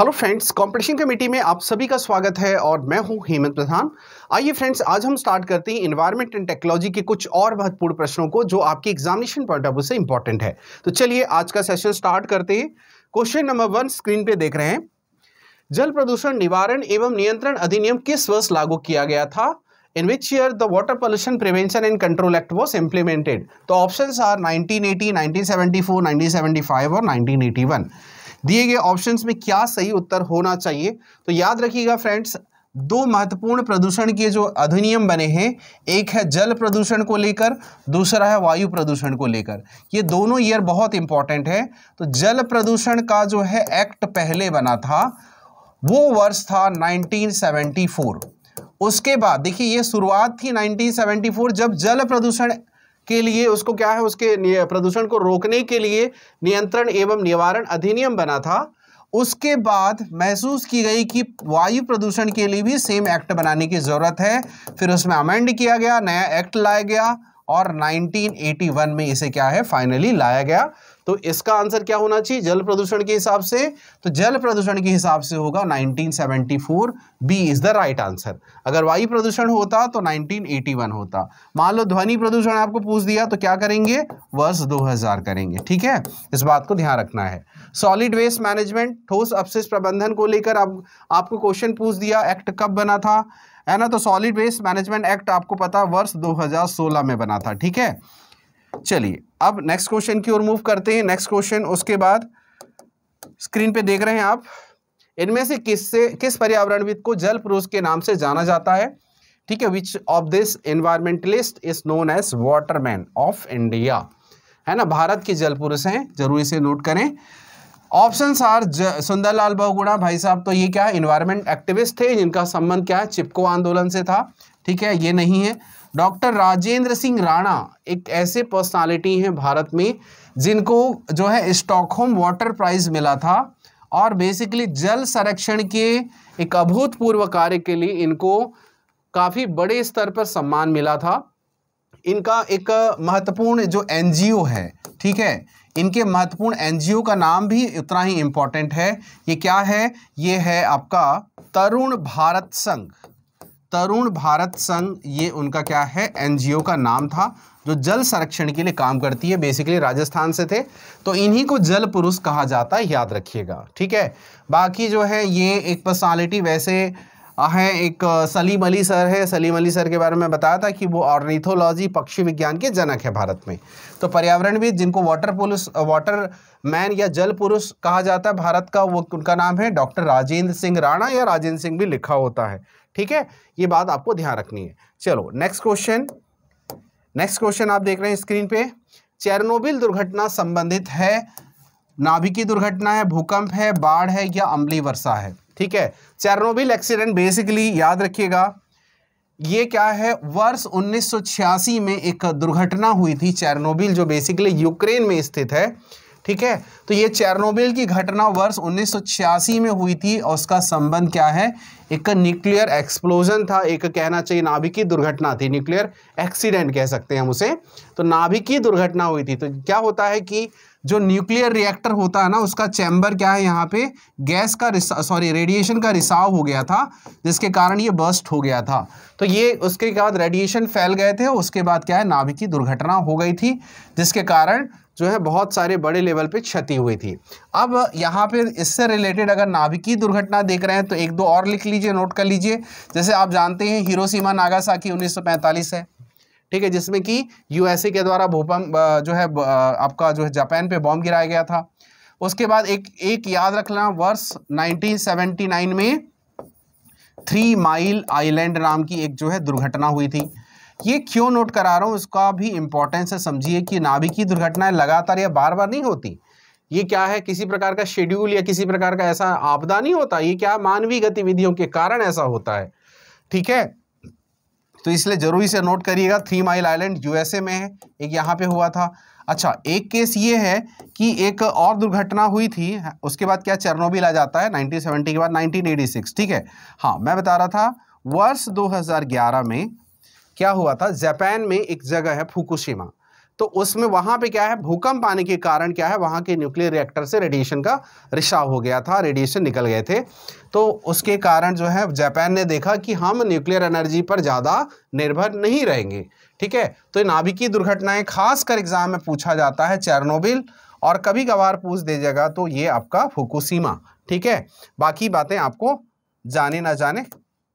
hello friends competition committee में आप सभी का स्वागत है और मैं हूं हेमंत प्रधान आइए फ्रेंड्स आज हम स्टार्ट करते हैं इन्वायरमेंट एंड टेक्नोलॉजी के कुछ और महत्वपूर्ण प्रश्नों को जो आपके एग्जामिनेशन पॉइंट ऑफ व्यू से इंपॉर्टेंट है तो चलिए आज का सेशन स्टार्ट करते हैं क्वेश्चन नंबर वन स्क्रीन पे देख रहे हैं जल प्रदूषण निवारण एवं नियंत्रण अधिनियम किस वर्ष लागू किया गया था in which year the water pollution prevention and control act was implemented the options are 1980 1974 1975 or दिए गए ऑप्शन में क्या सही उत्तर होना चाहिए तो याद रखिएगा फ्रेंड्स दो महत्वपूर्ण प्रदूषण के जो अधिनियम बने हैं एक है जल प्रदूषण को लेकर दूसरा है वायु प्रदूषण को लेकर ये दोनों ईयर बहुत इंपॉर्टेंट है तो जल प्रदूषण का जो है एक्ट पहले बना था वो वर्ष था 1974 उसके बाद देखिए ये शुरुआत थी 1974 जब जल प्रदूषण के लिए उसको क्या है उसके प्रदूषण को रोकने के लिए नियंत्रण एवं निवारण अधिनियम बना था उसके बाद महसूस की गई कि वायु प्रदूषण के लिए भी सेम एक्ट बनाने की ज़रूरत है फिर उसमें अमेंड किया गया नया एक्ट लाया गया और 1981 में इसे क्या है फाइनली लाया गया तो इसका आंसर क्या होना चाहिए जल प्रदूषण के हिसाब से तो जल प्रदूषण के हिसाब से होगा 1974 B is the right answer अगर वायु प्रदूषण होता तो 1981 होता मान लो ध्वनि प्रदूषण आपको पूछ दिया तो क्या करेंगे वर्ष 2000 करेंगे ठीक है इस बात को ध्यान रखना है सॉलिड वेस्ट मैनेजमेंट ठोस अपशिष्ट प्रबंधन को लेकर आप, आपको क्वेश्चन पूछ दिया एक्ट कब बना था है ना तो सॉलिड वेस्ट मैनेजमेंट एक्ट आपको पता वर्ष दो में बना था ठीक है चलिए अब नेक्स्ट क्वेश्चन की ओर मूव करते हैं नेक्स्ट क्वेश्चन उसके बाद स्क्रीन पे देख रहे हैं आप इनमें से किस से किस पर्यावरणविद को जल पुरुष के नाम से जाना जाता है ठीक है which of this environmentalist is known as waterman of India है ना भारत के जल पुरुष हैं जरूरी से नोट करें ऑप्शन आर सुंदरलाल बहुगुणा भाई साहब तो ये क्या है इन्वायरमेंट एक्टिविस्ट थे जिनका संबंध क्या है चिपको आंदोलन से था ठीक है ये नहीं है डॉक्टर राजेंद्र सिंह राणा एक ऐसे पर्सनालिटी हैं भारत में जिनको जो है स्टॉकहोम वाटर प्राइज मिला था और बेसिकली जल संरक्षण के एक अभूतपूर्व कार्य के लिए इनको काफ़ी बड़े स्तर पर सम्मान मिला था इनका एक महत्वपूर्ण जो एनजीओ है ठीक है इनके महत्वपूर्ण एनजीओ का नाम भी उतना ही इम्पॉर्टेंट है ये क्या है ये है आपका तरुण भारत संघ तरुण भारत संघ ये उनका क्या है एनजीओ का नाम था जो जल संरक्षण के लिए काम करती है बेसिकली राजस्थान से थे तो इन्हीं को जल पुरुष कहा जाता है याद रखिएगा ठीक है बाकी जो है ये एक पर्सनालिटी वैसे हैं एक सलीम अली सर है सलीम अली सर के बारे में बताया था कि वो ऑर्निथोलॉजी पक्षी विज्ञान के जनक है भारत में तो पर्यावरण भी जिनको वाटर पुरुष वाटर मैन या जल पुरुष कहा जाता है भारत का वो उनका नाम है डॉक्टर राजेंद्र सिंह राणा या राजेंद्र सिंह भी लिखा होता है ठीक है ये बात आपको ध्यान रखनी है चलो नेक्स्ट क्वेश्चन नेक्स्ट क्वेश्चन आप देख रहे हैं स्क्रीन पे चेरनोबिल दुर्घटना संबंधित है नाभिकीय दुर्घटना है भूकंप है बाढ़ है या अम्ली वर्षा है ठीक है चेरनोबिल एक्सीडेंट बेसिकली याद रखिएगा ये क्या है वर्ष 1986 में एक दुर्घटना हुई थी चेरनोबिल जो बेसिकली यूक्रेन में स्थित है ठीक है तो ये चेरनोबिल की घटना वर्ष उन्नीस में हुई थी और उसका संबंध क्या है एक न्यूक्लियर एक्सप्लोजन था एक कहना चाहिए नाभिकीय दुर्घटना थी न्यूक्लियर एक्सीडेंट कह सकते हैं हम उसे तो नाभिकीय दुर्घटना हुई थी तो क्या होता है कि जो न्यूक्लियर रिएक्टर होता है ना उसका चैम्बर क्या है यहाँ पे गैस का सॉरी रेडिएशन का रिसाव हो गया था जिसके कारण ये बस्ट हो गया था तो ये उसके बाद रेडिएशन फैल गए थे उसके बाद क्या है नाभिकीय दुर्घटना हो गई थी जिसके कारण जो है बहुत सारे बड़े लेवल पे क्षति हुई थी अब यहाँ पे इससे रिलेटेड अगर नाभिकीय दुर्घटना देख रहे हैं तो एक दो और लिख लीजिए नोट कर लीजिए जैसे आप जानते हैं हिरोसीमा नागासाकी 1945 है ठीक है जिसमें कि यूएसए के द्वारा भूकंप जो है आपका जो है जापान पे बॉम्ब गिराया गया था उसके बाद एक एक याद रखना वर्ष 1979 में थ्री माइल आइलैंड नाम की एक जो है दुर्घटना हुई थी ये क्यों नोट करा रहा हूँ इसका भी इंपॉर्टेंस है समझिए कि नाभिकीय दुर्घटनाएं लगातार या बार बार नहीं होती ये क्या है किसी प्रकार का शेड्यूल या किसी प्रकार का ऐसा आपदा नहीं होता ये क्या मानवीय गतिविधियों के कारण ऐसा होता है ठीक है तो इसलिए जरूरी से नोट करिएगा थ्री माइल आइलैंड यूएसए में है एक यहाँ पे हुआ था अच्छा एक केस ये है कि एक और दुर्घटना हुई थी उसके बाद क्या चरनोबिल आ जाता है 1970 के बाद 1986 ठीक है हाँ मैं बता रहा था वर्ष 2011 में क्या हुआ था जापान में एक जगह है फुकुशिमा तो उसमें वहां पे क्या है भूकंप आने के कारण क्या है वहां के न्यूक्लियर रिएक्टर से रेडिएशन का रिसाव हो गया था रेडिएशन निकल गए थे तो उसके कारण जो है जापान ने देखा कि हम न्यूक्लियर एनर्जी पर ज़्यादा निर्भर नहीं रहेंगे ठीक है तो नाभिकीय दुर्घटनाएं खासकर एग्जाम में पूछा जाता है चेरनोबिल और कभी कभार पूछ दीजिएगा तो ये आपका फुकुसीमा ठीक है बाकी बातें आपको जाने ना जाने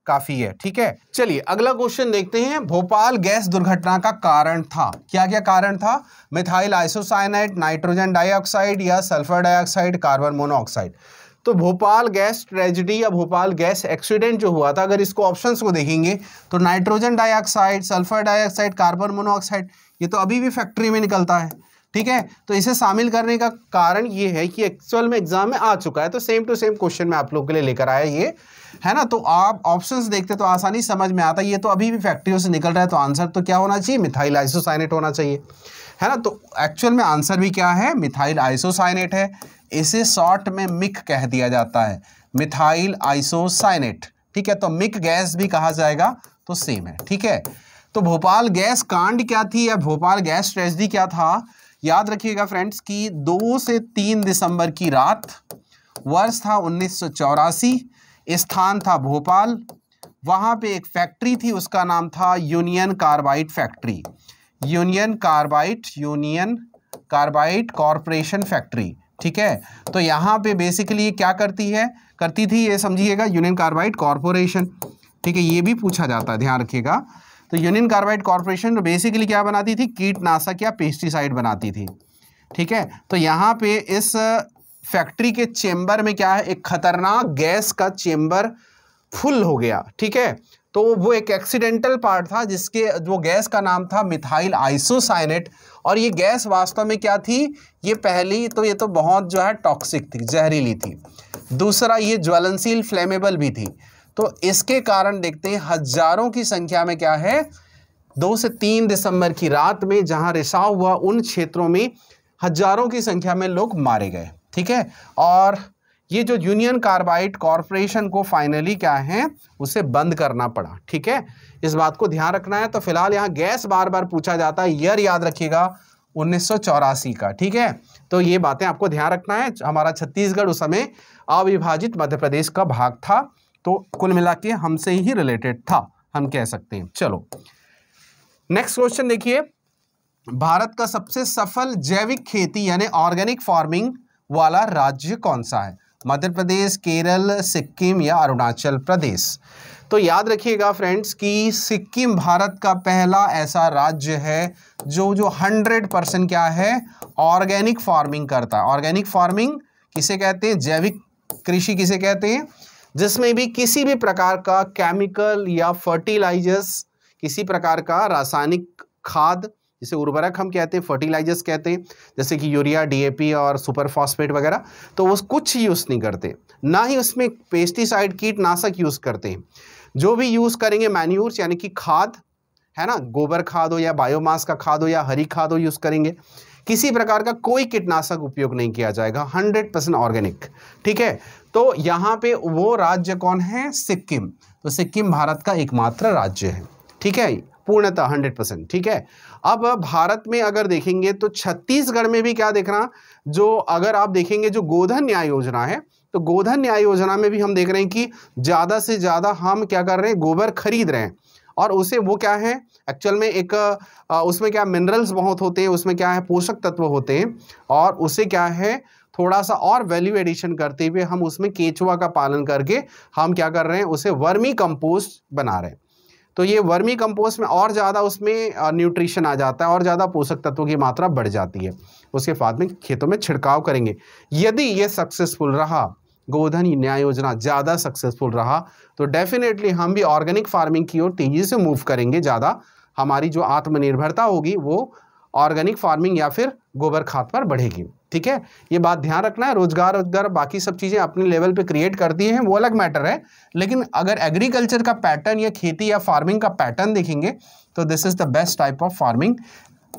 काफी है ठीक है चलिए अगला क्वेश्चन देखते हैं भोपाल गैस दुर्घटना का कारण था क्या क्या कारण था मिथाइल आइसोसाइनाइड नाइट्रोजन डाइऑक्साइड या सल्फर डाइऑक्साइड कार्बन मोनोऑक्साइड तो भोपाल गैस ट्रेजिडी या भोपाल गैस एक्सीडेंट जो हुआ था अगर इसको ऑप्शंस को देखेंगे तो nitrogen dioxide sulphur dioxide carbon monoxide ये तो अभी भी फैक्ट्री में निकलता है ठीक है तो इसे शामिल करने का कारण ये है कि एक्चुअल में एग्जाम में आ चुका है तो सेम टू सेम क्वेश्चन में आप लोग के लिए लेकर आया ये है ना तो आप ऑप्शन देखते तो आसानी समझ में आता ये तो अभी भी फैक्ट्रियों से निकल रहा है तो आंसर तो क्या होना चाहिए मिथाइल आइसोसाइनेट होना चाहिए है ना तो एक्चुअल में आंसर भी क्या है मिथाइल आइसोसाइनेट है इसे शॉर्ट में मिक कह दिया जाता है मिथाइल आइसोसाइनेट ठीक है तो मिक गैस भी कहा जाएगा तो सेम है ठीक है तो भोपाल गैस कांड क्या थी या भोपाल गैस ट्रेजडी क्या था याद रखिएगा फ्रेंड्स कि दो से तीन दिसंबर की रात वर्ष था उन्नीस स्थान था भोपाल वहां पे एक फैक्ट्री थी उसका नाम था union carbide factory union carbide union carbide corporation factory ठीक है तो यहाँ पे बेसिकली ये क्या करती है करती थी ये समझिएगा यूनियन कार्बाइड कॉरपोरेशन ठीक है ये भी पूछा जाता है ध्यान रखिएगा तो यूनियन कार्बाइड कॉरपोरेशन बेसिकली क्या बनाती थी कीटनाशक या पेस्टिसाइड बनाती थी ठीक है तो यहाँ पे इस फैक्ट्री के चेंबर में क्या है एक खतरनाक गैस का चेंबर फुल हो गया ठीक है तो वो एक एक्सीडेंटल पार्ट था जिसके वो गैस का नाम था मिथाइल आइसोसाइनेट और ये गैस वास्तव में क्या थी ये पहली तो ये तो बहुत जो है टॉक्सिक थी जहरीली थी दूसरा ये ज्वलनशील फ्लेमेबल भी थी तो इसके कारण देखते हैं हजारों की संख्या में क्या है दो से तीन दिसंबर की रात में जहाँ रिसाव हुआ उन क्षेत्रों में हजारों की संख्या में लोग मारे गए ठीक है और ये जो यूनियन कार्बाइड कॉरपोरेशन को फाइनली क्या है उसे बंद करना पड़ा ठीक है इस बात को ध्यान रखना है तो फिलहाल यहाँ गैस बार बार पूछा जाता है ईयर याद रखिएगा उन्नीस का ठीक है तो ये बातें आपको ध्यान रखना है हमारा छत्तीसगढ़ उस समय अविभाजित मध्य प्रदेश का भाग था तो कुल मिला के हमसे ही रिलेटेड था हम कह सकते हैं चलो नेक्स्ट क्वेश्चन देखिए भारत का सबसे सफल जैविक खेती यानी ऑर्गेनिक फार्मिंग वाला राज्य कौन सा है मध्य प्रदेश केरल सिक्किम या अरुणाचल प्रदेश तो याद रखिएगा फ्रेंड्स कि सिक्किम भारत का पहला ऐसा राज्य है जो जो 100 परसेंट क्या है ऑर्गेनिक फार्मिंग करता है ऑर्गेनिक फार्मिंग किसे कहते हैं जैविक कृषि किसे कहते हैं जिसमें भी किसी भी प्रकार का केमिकल या फर्टिलाइजर्स किसी प्रकार का रासायनिक खाद इसे उर्वरक हम कहते हैं फर्टिलाइजर्स कहते हैं जैसे कि यूरिया डीएपी और सुपर फॉस्फेट वगैरह तो वो कुछ यूज़ नहीं करते ना ही उसमें पेस्टिसाइड कीटनाशक यूज़ करते हैं जो भी यूज़ करेंगे मैन्यूर्स यानी कि खाद है ना गोबर खाद हो या बायोमास का खाद हो या हरी खाद हो यूज़ करेंगे किसी प्रकार का कोई कीटनाशक उपयोग नहीं किया जाएगा 100 परसेंट ऑर्गेनिक ठीक है तो यहाँ पे वो राज्य कौन है सिक्किम तो सिक्किम भारत का एकमात्र राज्य है ठीक है पूर्णतः हंड्रेड परसेंट ठीक है अब भारत में अगर देखेंगे तो छत्तीसगढ़ में भी क्या देखना जो अगर आप देखेंगे जो गोधन न्याय योजना है तो गोधन न्याय योजना में भी हम देख रहे हैं कि ज़्यादा से ज़्यादा हम क्या कर रहे हैं गोबर खरीद रहे हैं और उसे वो क्या है एक्चुअल में एक आ, उसमें क्या मिनरल्स बहुत होते हैं उसमें क्या है पोषक तत्व होते हैं और उसे क्या है थोड़ा सा और वैल्यू एडिशन करते हुए हम उसमें केचुआ का पालन करके हम क्या कर रहे हैं उसे वर्मी कंपोस्ट बना रहे हैं तो ये वर्मी कंपोस्ट में और ज़्यादा उसमें न्यूट्रिशन आ जाता है और ज़्यादा पोषक तत्वों की मात्रा बढ़ जाती है उसके बाद में खेतों में छिड़काव करेंगे यदि ये सक्सेसफुल रहा गोधन न्याय योजना ज़्यादा सक्सेसफुल रहा तो डेफिनेटली हम भी ऑर्गेनिक फार्मिंग की ओर तेज़ी से मूव करेंगे ज़्यादा हमारी जो आत्मनिर्भरता होगी वो ऑर्गेनिक फार्मिंग या फिर गोबर खाद पर बढ़ेगी ठीक है ये बात ध्यान रखना है रोजगार रोजगार बाकी सब चीज़ें अपने लेवल पे क्रिएट कर हैं वो अलग मैटर है लेकिन अगर एग्रीकल्चर का पैटर्न या खेती या फार्मिंग का पैटर्न देखेंगे तो this is the best type of farming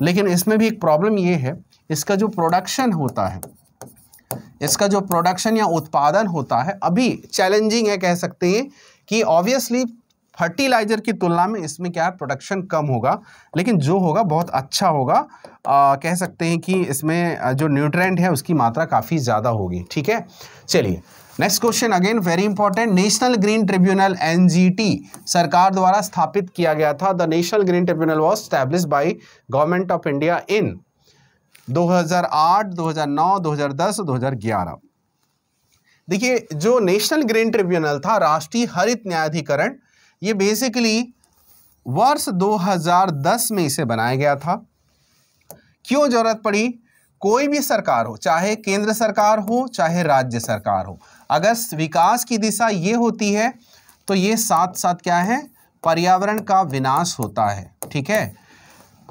लेकिन इसमें भी एक प्रॉब्लम ये है इसका जो प्रोडक्शन होता है इसका जो प्रोडक्शन या उत्पादन होता है अभी चैलेंजिंग है कह सकते हैं कि ऑब्वियसली फर्टिलाइजर की तुलना में इसमें क्या है प्रोडक्शन कम होगा लेकिन जो होगा बहुत अच्छा होगा आ, कह सकते हैं कि इसमें जो न्यूट्रेंट है उसकी मात्रा काफ़ी ज़्यादा होगी ठीक है चलिए next question again very important national green tribunal NGT सरकार द्वारा स्थापित किया गया था the national green tribunal was established by government of India in 2008, 2009, 2010, 2011 देखिए जो नेशनल ग्रीन ट्रिब्यूनल था राष्ट्रीय हरित न्यायाधिकरण ये बेसिकली वर्ष 2010 में इसे बनाया गया था क्यों ज़रूरत पड़ी कोई भी सरकार हो चाहे केंद्र सरकार हो चाहे राज्य सरकार हो अगर विकास की दिशा ये होती है तो ये साथ साथ क्या है पर्यावरण का विनाश होता है ठीक है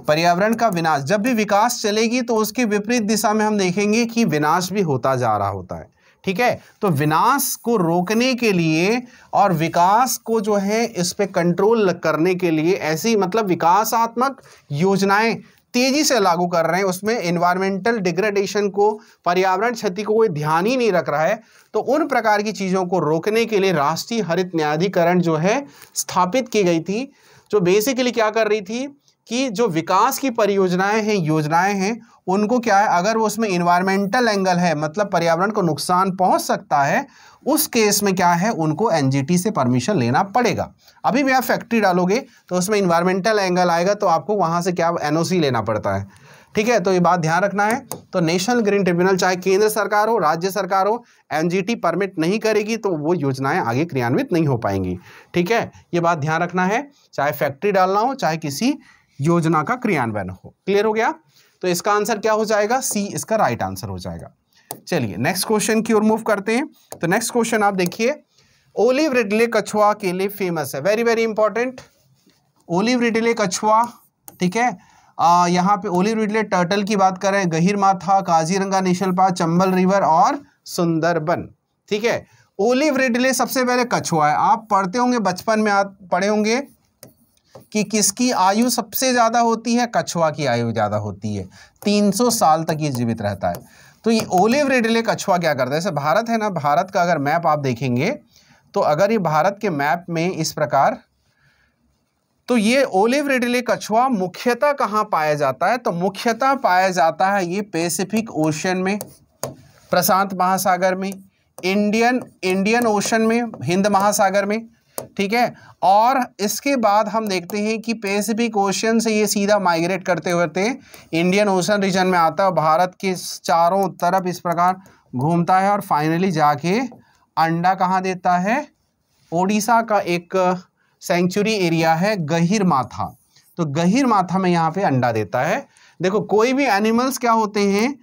पर्यावरण का विनाश जब भी विकास चलेगी तो उसके विपरीत दिशा में हम देखेंगे कि विनाश भी होता जा रहा होता है ठीक है तो विनाश को रोकने के लिए और विकास को जो है इस पर कंट्रोल करने के लिए ऐसी मतलब विकासात्मक योजनाएं तेजी से लागू कर रहे हैं उसमें इन्वायरमेंटल डिग्रेडेशन को पर्यावरण क्षति को कोई ध्यान ही नहीं रख रहा है तो उन प्रकार की चीज़ों को रोकने के लिए राष्ट्रीय हरित न्यायाधिकरण जो है स्थापित की गई थी जो बेसिकली क्या कर रही थी कि जो विकास की परियोजनाएं हैं योजनाएं हैं उनको क्या है अगर वो उसमें इन्वायरमेंटल एंगल है मतलब पर्यावरण को नुकसान पहुंच सकता है उस केस में क्या है उनको एनजीटी से परमिशन लेना पड़ेगा अभी भी आप फैक्ट्री डालोगे तो उसमें इन्वायरमेंटल एंगल आएगा तो आपको वहाँ से क्या एन लेना पड़ता है ठीक है तो ये बात ध्यान रखना है तो नेशनल ग्रीन ट्रिब्यूनल चाहे केंद्र सरकार हो राज्य सरकार हो एनजीटी परमिट नहीं करेगी तो वो योजनाएं आगे क्रियान्वित नहीं हो पाएंगी ठीक है ये बात ध्यान रखना है चाहे फैक्ट्री डालना हो चाहे किसी योजना का क्रियान्वयन हो क्लियर हो गया तो इसका आंसर क्या हो जाएगा सी इसका राइट आंसर हो जाएगा चलिए नेक्स्ट क्वेश्चन की ओर मूव करते हैं तो नेक्स्ट क्वेश्चन आप देखिए ओलिव रिडले कछुआ के लिए फेमस है very very important olive ridley कछुआ ठीक है आ, यहाँ पे ओलिव रिडले टर्टल की बात करें Gahirmatha Kaziranga national park Chambal river और सुंदरबन ठीक है ओलिव रिडले सबसे पहले कछुआ है आप पढ़ते होंगे बचपन में आप पढ़े होंगे कि किसकी आयु सबसे ज़्यादा होती है कछुआ की आयु ज़्यादा होती है 300 साल तक ये जीवित रहता है तो ये ओलिव रेडले कछुआ क्या करता है जैसे भारत है ना भारत का अगर मैप आप देखेंगे तो अगर ये भारत के मैप में इस प्रकार तो ये ओलिव रेडले कछुआ मुख्यतः कहाँ पाया जाता है तो मुख्यतः पाया जाता है ये पैसिफिक ओशन में प्रशांत महासागर में इंडियन इंडियन ओशन में हिंद महासागर में ठीक है और इसके बाद हम देखते हैं कि पैसिफिक ओशन से ये सीधा माइग्रेट करते हुए इंडियन ओशन रीजन में आता है भारत के चारों तरफ इस प्रकार घूमता है और फाइनली जाके अंडा कहाँ देता है ओडिशा का एक सेंचुरी एरिया है गहिर माथा तो गहिर माथा में यहाँ पे अंडा देता है देखो कोई भी एनिमल्स क्या होते हैं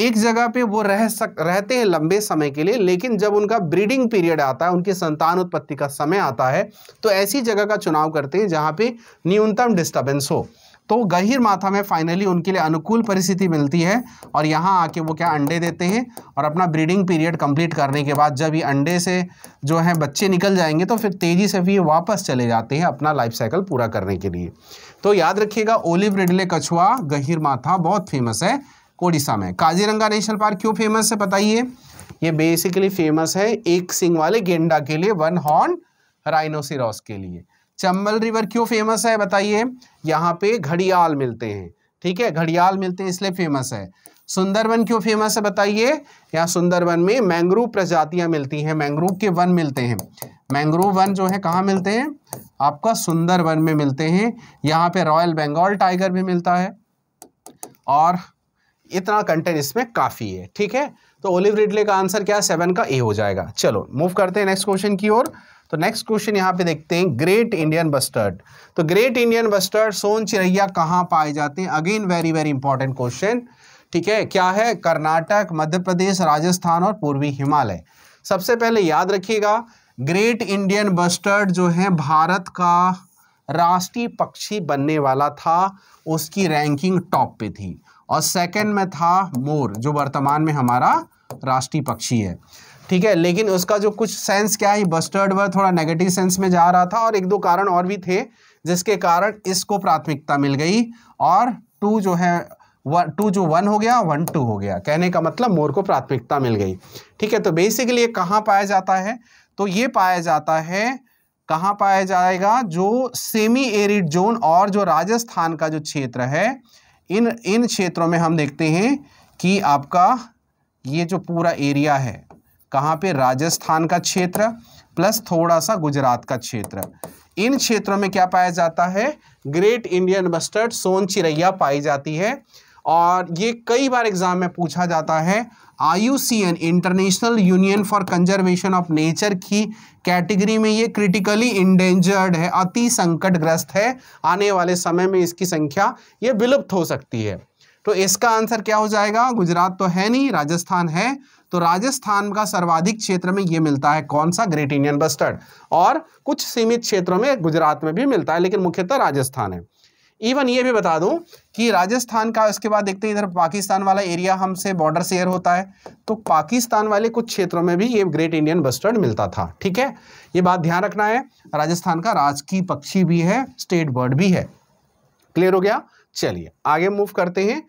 एक जगह पे वो रह सक रहते हैं लंबे समय के लिए लेकिन जब उनका ब्रीडिंग पीरियड आता है उनकी संतान उत्पत्ति का समय आता है तो ऐसी जगह का चुनाव करते हैं जहाँ पे न्यूनतम डिस्टर्बेंस हो तो गहिर माथा में फाइनली उनके लिए अनुकूल परिस्थिति मिलती है और यहाँ आके वो क्या अंडे देते हैं और अपना ब्रीडिंग पीरियड कंप्लीट करने के बाद जब ये अंडे से जो है बच्चे निकल जाएंगे तो फिर तेज़ी से भी वापस चले जाते हैं अपना लाइफ साइकिल पूरा करने के लिए तो याद रखिएगा ओलिव रिडले कछुआ गहिर माथा बहुत फेमस है कोडिशा में काजीरंगा नेशनल पार्क क्यों फेमस है बताइए ये बेसिकली फेमस है एक सिंग वाले गेंडा के लिए वन हॉर्न राइनोसिरोस के लिए चंबल रिवर क्यों फेमस है बताइए यहाँ पे घड़ियाल मिलते हैं ठीक है घड़ियाल मिलते हैं इसलिए फेमस है सुंदरवन क्यों फेमस है बताइए यहाँ सुंदरवन में मैंग्रोव प्रजातियां मिलती हैं मैंग्रोव के वन मिलते हैं मैंग्रोव वन जो है कहाँ मिलते हैं आपका सुंदरवन में मिलते हैं यहाँ पे रॉयल बंगाल टाइगर भी मिलता है और इतना कंटेंट इसमें काफ़ी है ठीक है तो ओलिव रिडले का आंसर क्या है सेवन का ए हो जाएगा चलो मूव करते हैं नेक्स्ट क्वेश्चन की ओर तो नेक्स्ट क्वेश्चन यहाँ पे देखते हैं ग्रेट इंडियन बस्टर्ड तो ग्रेट इंडियन बस्टर्ड सोन चिरैया कहाँ पाए जाते हैं again very very important question ठीक है क्या है कर्नाटक मध्य प्रदेश राजस्थान और पूर्वी हिमालय सबसे पहले याद रखिएगा ग्रेट इंडियन बस्टर्ड जो है भारत का राष्ट्रीय पक्षी बनने वाला था उसकी रैंकिंग टॉप पे थी और सेकंड में था मोर जो वर्तमान में हमारा राष्ट्रीय पक्षी है ठीक है लेकिन उसका जो कुछ सेंस क्या है बस्टर्ड वर्ड थोड़ा नेगेटिव सेंस में जा रहा था और एक दो कारण और भी थे जिसके कारण इसको प्राथमिकता मिल गई और टू जो है टू जो वन हो गया वन टू हो गया कहने का मतलब मोर को प्राथमिकता मिल गई ठीक है तो बेसिकली ये कहाँ पाया जाता है तो ये पाया जाता है कहाँ पाया जाएगा जो सेमी एरिड जोन और जो राजस्थान का जो क्षेत्र है इन इन क्षेत्रों में हम देखते हैं कि आपका ये जो पूरा एरिया है कहाँ पे राजस्थान का क्षेत्र प्लस थोड़ा सा गुजरात का क्षेत्र इन क्षेत्रों में क्या पाया जाता है ग्रेट इंडियन बस्टर्ड सोन चिरैया पाई जाती है और ये कई बार एग्जाम में पूछा जाता है I international union for conservation of nature की कैटेगरी में ये क्रिटिकली इंडेंजर्ड है अति संकटग्रस्त है आने वाले समय में इसकी संख्या ये विलुप्त हो सकती है तो इसका आंसर क्या हो जाएगा गुजरात तो है नहीं राजस्थान है तो राजस्थान का सर्वाधिक क्षेत्र में ये मिलता है कौन सा ग्रेट इंडियन बस्टर्ड और कुछ सीमित क्षेत्रों में गुजरात में भी मिलता है लेकिन मुख्यतः राजस्थान है इवन ये भी बता दूं कि राजस्थान का इसके बाद देखते हैं इधर पाकिस्तान वाला एरिया हमसे बॉर्डर शेयर होता है तो पाकिस्तान वाले कुछ क्षेत्रों में भी ये ग्रेट इंडियन बस्टर्ड मिलता था ठीक है ये बात ध्यान रखना है राजस्थान का राजकीय पक्षी भी है स्टेट बर्ड भी है क्लियर हो गया चलिए आगे मूव करते हैं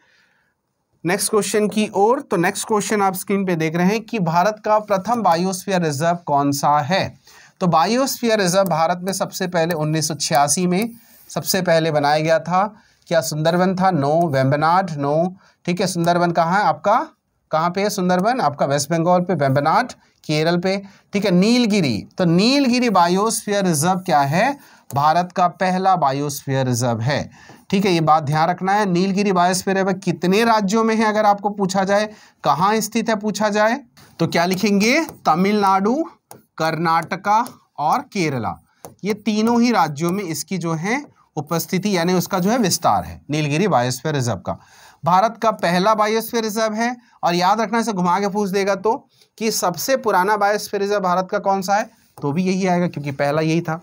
नेक्स्ट क्वेश्चन की ओर तो नेक्स्ट क्वेश्चन आप स्क्रीन पे देख रहे हैं कि भारत का प्रथम बायोस्फीयर रिजर्व कौन सा है तो बायोस्फीयर रिजर्व भारत में सबसे पहले उन्नीस में सबसे पहले बनाया गया था क्या सुंदरवन था नो वेम्बनाड नो ठीक है सुंदरवन कहाँ है आपका कहाँ पे है सुंदरवन आपका वेस्ट बंगाल पे वेम्बनाड केरल पे ठीक है नीलगिरी तो नीलगिरी बायोस्फीयर रिजर्व क्या है भारत का पहला बायोस्फीयर रिजर्व है ठीक है ये बात ध्यान रखना है नीलगिरी बायोस्फीयर कितने राज्यों में है अगर आपको पूछा जाए कहाँ स्थित है पूछा जाए तो क्या लिखेंगे तमिलनाडु कर्नाटका और केरला ये तीनों ही राज्यों में इसकी जो है उपस्थिति यानी उसका जो है विस्तार है नीलगिरी बायोस्फीयर रिजर्व का भारत का पहला बायोस्फीयर रिजर्व है और याद रखना इसे घुमा के पूछ देगा तो कि सबसे पुराना बायोस्फीयर रिजर्व भारत का कौन सा है तो भी यही आएगा क्योंकि पहला यही था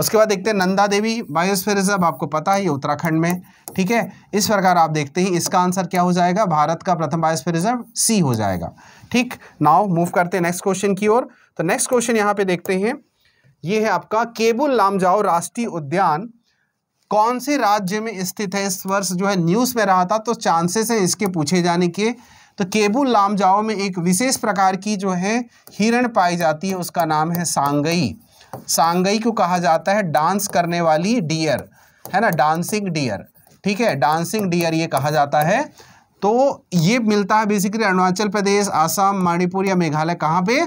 उसके बाद देखते हैं नंदा देवी बायोस्फीयर रिजर्व आपको पता है ये उत्तराखंड में ठीक है इस प्रकार आप देखते ही इसका आंसर क्या हो जाएगा भारत का प्रथम बायोस्फीयर रिजर्व सी हो जाएगा ठीक नाउ मूव करते हैं नेक्स्ट क्वेश्चन की ओर तो नेक्स्ट क्वेश्चन यहाँ पे देखते हैं ये है आपका केबुल लामजाओ राष्ट्रीय उद्यान कौन से राज्य में स्थित है इस वर्ष जो है न्यूज़ में रहा था तो चांसेस है इसके पूछे जाने के तो केबुल लामजाओ में एक विशेष प्रकार की जो है हिरण पाई जाती है उसका नाम है सांगई सांगई को कहा जाता है डांस करने वाली डियर है ना डांसिंग डियर ठीक है डांसिंग डियर ये कहा जाता है तो ये मिलता है बेसिकली अरुणाचल प्रदेश आसाम मणिपुर या मेघालय कहाँ पे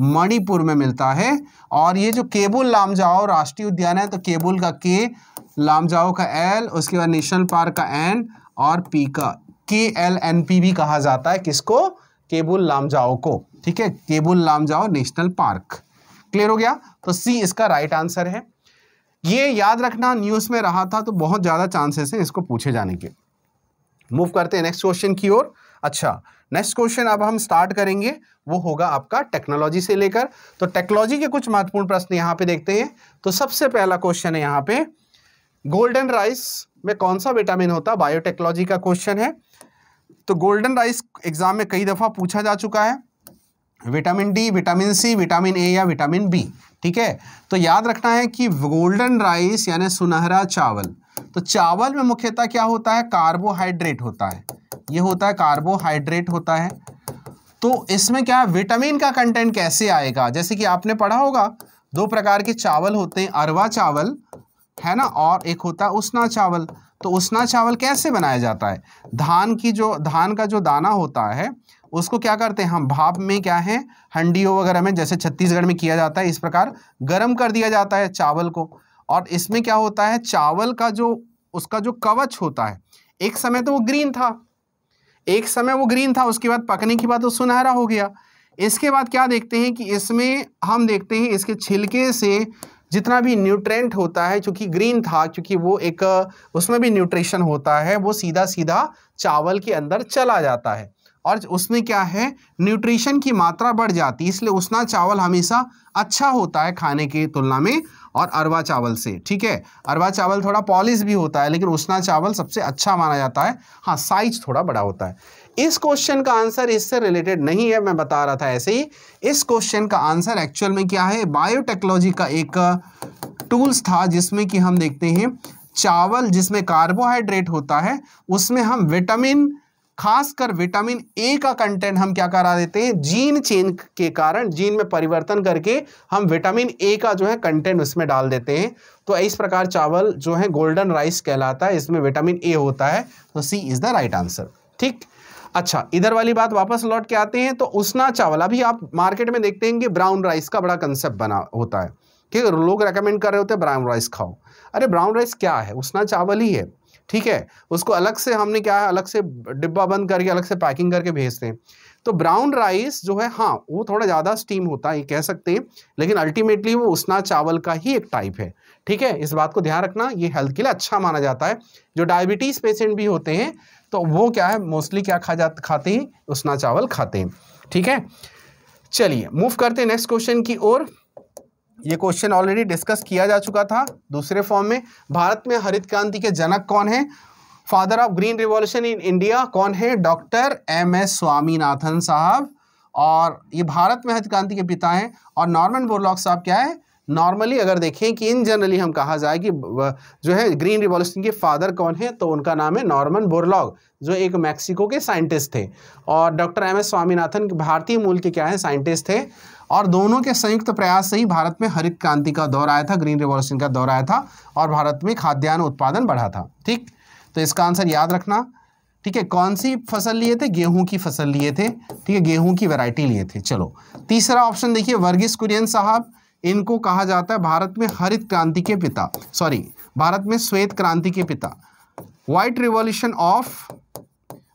मणिपुर में मिलता है और ये जो केबुल लामजाओ राष्ट्रीय उद्यान है तो केबुल का के लामजाओ का एल उसके बाद नेशनल पार्क का एन और पी का के एल एन पी भी कहा जाता है किसको केबुल लामजाओ को ठीक है Keibul Lamjao national park clear हो गया तो सी इसका राइट आंसर है ये याद रखना न्यूज़ में रहा था तो बहुत ज़्यादा चांसेस हैं इसको पूछे जाने के मूव करते हैं नेक्स्ट क्वेश्चन की ओर अच्छा नेक्स्ट क्वेश्चन अब हम स्टार्ट करेंगे वो होगा आपका टेक्नोलॉजी से लेकर तो टेक्नोलॉजी के कुछ महत्वपूर्ण प्रश्न यहाँ पे देखते हैं तो सबसे पहला क्वेश्चन है यहाँ पे गोल्डन राइस में कौन सा विटामिन होता बायोटेक्नोलॉजी का क्वेश्चन है तो गोल्डन राइस एग्जाम में कई दफ़ा पूछा जा चुका है vitamin D vitamin C vitamin A या विटामिन बी ठीक है तो याद रखना है कि गोल्डन राइस यानी सुनहरा चावल तो चावल में मुख्यतः क्या होता है कार्बोहाइड्रेट होता है ये होता है कार्बोहाइड्रेट होता है तो इसमें क्या विटामिन का कंटेंट कैसे आएगा जैसे कि आपने पढ़ा होगा दो प्रकार के चावल होते हैं अरवा चावल है ना और एक होता है उसना चावल तो उसना चावल कैसे बनाया जाता है धान की जो धान का जो दाना होता है उसको क्या करते हैं हम भाप में क्या है हंडियों वगैरह में जैसे छत्तीसगढ़ में किया जाता है इस प्रकार गर्म कर दिया जाता है चावल को और इसमें क्या होता है चावल का जो उसका जो कवच होता है एक समय तो वो ग्रीन था एक समय वो ग्रीन था उसके बाद पकने के बाद वो तो सुनहरा हो गया इसके बाद क्या देखते हैं कि इसमें हम देखते हैं इसके छिलके से जितना भी न्यूट्रेंट होता है क्योंकि ग्रीन था क्योंकि वो एक उसमें भी न्यूट्रिशन होता है वो सीधा सीधा चावल के अंदर चला जाता है और उसमें क्या है न्यूट्रिशन की मात्रा बढ़ जाती है इसलिए उसना चावल हमेशा अच्छा होता है खाने की तुलना में और अरवा चावल से ठीक है अरवा चावल थोड़ा पॉलिश भी होता है लेकिन उसना चावल सबसे अच्छा माना जाता है हाँ साइज थोड़ा बड़ा होता है इस क्वेश्चन का आंसर इससे रिलेटेड नहीं है मैं बता रहा था ऐसे ही इस क्वेश्चन का आंसर एक्चुअल में क्या है बायोटेक्नोलॉजी का एक टूल्स था जिसमें कि हम देखते हैं चावल जिसमें कार्बोहाइड्रेट होता है उसमें हम विटामिन खासकर विटामिन ए का कंटेंट हम क्या करा देते हैं जीन चेंज के कारण जीन में परिवर्तन करके हम विटामिन ए का जो है कंटेंट उसमें डाल देते हैं तो इस प्रकार चावल जो है गोल्डन राइस कहलाता है इसमें विटामिन ए होता है तो C is the right answer ठीक अच्छा इधर वाली बात वापस लौट के आते हैं तो उसना चावल अभी आप मार्केट में देखते हैं कि ब्राउन राइस का बड़ा कंसेप्ट बना होता है ठीक है लोग रेकमेंड कर रहे होते हैं ब्राउन राइस खाओ अरे ब्राउन राइस क्या है उसना चावल ही है ठीक है उसको अलग से हमने क्या है अलग से डिब्बा बंद करके अलग से पैकिंग करके भेजते हैं तो ब्राउन राइस जो है हाँ वो थोड़ा ज़्यादा स्टीम होता है ये कह सकते हैं लेकिन अल्टीमेटली वो उसना चावल का ही एक टाइप है ठीक है इस बात को ध्यान रखना ये हेल्थ के लिए अच्छा माना जाता है जो डायबिटीज़ पेशेंट भी होते हैं तो वो क्या है मोस्टली क्या खा जा खाते हैं उसना चावल खाते हैं ठीक है चलिए मूव करते हैं नेक्स्ट क्वेश्चन की ओर ये क्वेश्चन ऑलरेडी डिस्कस किया जा चुका था दूसरे फॉर्म में भारत में हरित क्रांति के जनक कौन है father of green revolution in India कौन है डॉक्टर एम एस स्वामीनाथन साहब और ये भारत में हरित क्रांति के पिता हैं और नॉर्मन बोरलॉक साहब क्या है नॉर्मली अगर देखें कि इन जनरली हम कहा जाए कि जो है ग्रीन रिवॉल्यूशन के फादर कौन है तो उनका नाम है नॉर्मन बोरलॉग जो एक मैक्सिको के साइंटिस्ट थे और डॉक्टर एम एस स्वामीनाथन भारतीय मूल के क्या है साइंटिस्ट थे और दोनों के संयुक्त प्रयास से ही भारत में हरित क्रांति का दौर आया था ग्रीन रिवॉल्यूशन का दौर आया था और भारत में खाद्यान्न उत्पादन बढ़ा था ठीक तो इसका आंसर याद रखना ठीक है कौन सी फसल लिए थे गेहूं की फसल लिए थे ठीक है गेहूं की वैरायटी लिए थे चलो तीसरा ऑप्शन देखिए वर्गीस कुरियन साहब इनको कहा जाता है भारत में हरित क्रांति के पिता सॉरी भारत में श्वेत क्रांति के पिता white revolution of